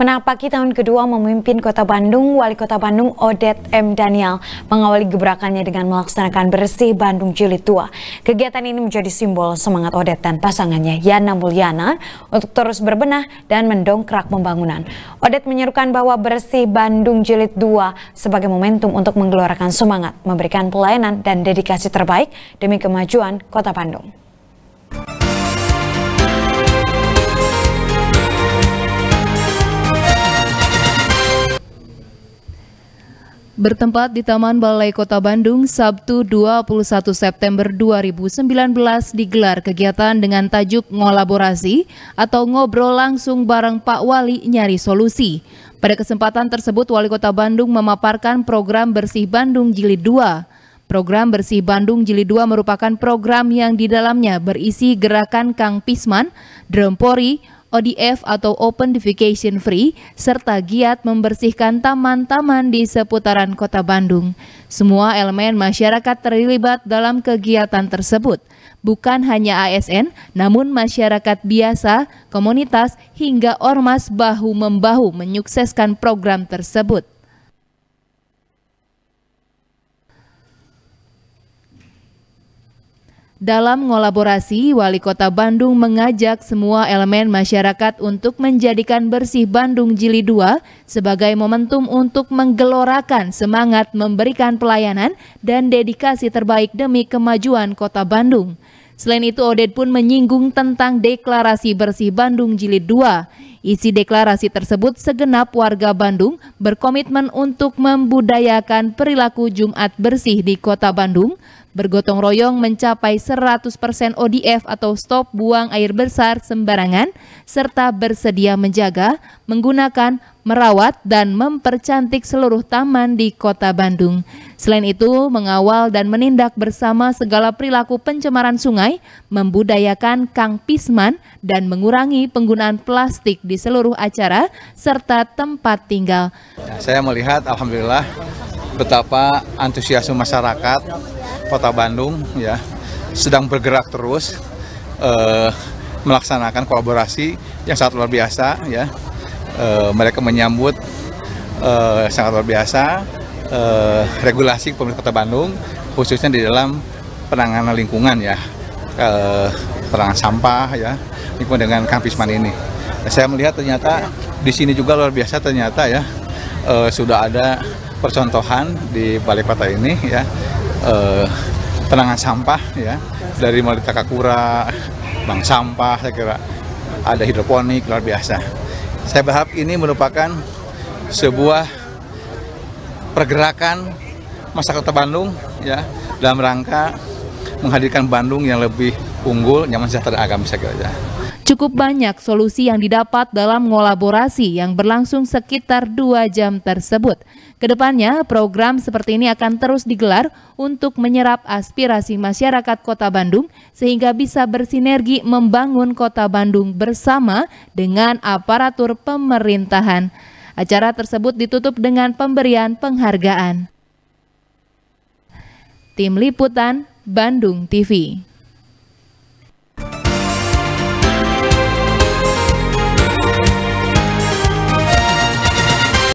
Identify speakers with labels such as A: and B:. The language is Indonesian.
A: Menapaki tahun kedua memimpin Kota Bandung, Wali Kota Bandung Odet M. Daniel mengawali gebrakannya dengan melaksanakan bersih Bandung Jilid Tua. Kegiatan ini menjadi simbol semangat Odet dan pasangannya Yana Mulyana untuk terus berbenah dan mendongkrak pembangunan. Odet menyerukan bahwa bersih Bandung Jilid Tua sebagai momentum untuk menggelorakan semangat, memberikan pelayanan dan dedikasi terbaik demi kemajuan Kota Bandung.
B: Bertempat di Taman Balai Kota Bandung, Sabtu 21 September 2019 digelar kegiatan dengan tajuk ngolaborasi atau ngobrol langsung bareng Pak Wali nyari solusi. Pada kesempatan tersebut, Wali Kota Bandung memaparkan program Bersih Bandung Jilid 2. Program Bersih Bandung Jilid 2 merupakan program yang di dalamnya berisi gerakan Kang Pisman, Drempori, ODF atau Open Defecation Free, serta giat membersihkan taman-taman di seputaran kota Bandung. Semua elemen masyarakat terlibat dalam kegiatan tersebut, bukan hanya ASN, namun masyarakat biasa, komunitas, hingga ormas bahu-membahu menyukseskan program tersebut. Dalam kolaborasi, Wali Kota Bandung mengajak semua elemen masyarakat untuk menjadikan Bersih Bandung Jilid 2 sebagai momentum untuk menggelorakan semangat memberikan pelayanan dan dedikasi terbaik demi kemajuan Kota Bandung. Selain itu, Oded pun menyinggung tentang deklarasi Bersih Bandung Jilid 2. Isi deklarasi tersebut segenap warga Bandung berkomitmen untuk membudayakan perilaku Jumat bersih di Kota Bandung, bergotong royong mencapai 100% ODF atau stop buang air besar sembarangan, serta bersedia menjaga, menggunakan, merawat, dan mempercantik seluruh taman di kota Bandung. Selain itu, mengawal dan menindak bersama segala perilaku pencemaran sungai, membudayakan Kang Pisman, dan mengurangi penggunaan plastik di seluruh acara, serta tempat tinggal.
C: Saya melihat, Alhamdulillah, betapa antusiasme masyarakat Kota Bandung ya sedang bergerak terus uh, melaksanakan kolaborasi yang sangat luar biasa ya. uh, mereka menyambut uh, sangat luar biasa uh, regulasi pemerintah Kota Bandung khususnya di dalam penanganan lingkungan ya uh, penanganan sampah ya lingkungan dengan kampisman ini. Saya melihat ternyata di sini juga luar biasa ternyata ya uh, sudah ada percontohan di balai kota ini ya uh, penanganan sampah ya dari mulai Takakura, bank sampah saya kira ada hidroponik luar biasa. Saya berharap ini merupakan sebuah pergerakan masyarakat Bandung ya dalam rangka menghadirkan Bandung yang lebih unggul, nyaman sejahtera agama saya kira. Ya.
B: Cukup banyak solusi yang didapat dalam kolaborasi yang berlangsung sekitar dua jam tersebut. Kedepannya, program seperti ini akan terus digelar untuk menyerap aspirasi masyarakat Kota Bandung sehingga bisa bersinergi membangun Kota Bandung bersama dengan aparatur pemerintahan. Acara tersebut ditutup dengan pemberian penghargaan. Tim Liputan Bandung TV